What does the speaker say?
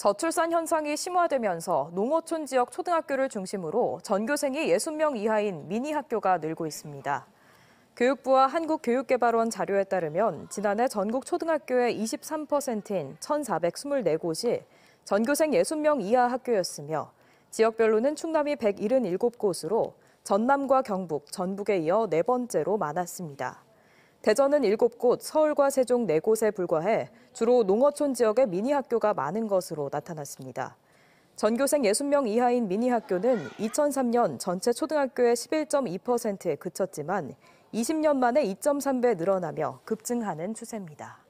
저출산 현상이 심화되면서 농어촌 지역 초등학교를 중심으로 전교생이 60명 이하인 미니 학교가 늘고 있습니다. 교육부와 한국교육개발원 자료에 따르면 지난해 전국 초등학교의 23%인 1,424곳이 전교생 60명 이하 학교였으며 지역별로는 충남이 177곳으로 전남과 경북, 전북에 이어 네 번째로 많았습니다. 대전은 7곳, 서울과 세종 4곳에 불과해 주로 농어촌 지역의 미니 학교가 많은 것으로 나타났습니다. 전교생 60명 이하인 미니 학교는 2003년 전체 초등학교의 11.2%에 그쳤지만 20년 만에 2.3배 늘어나며 급증하는 추세입니다.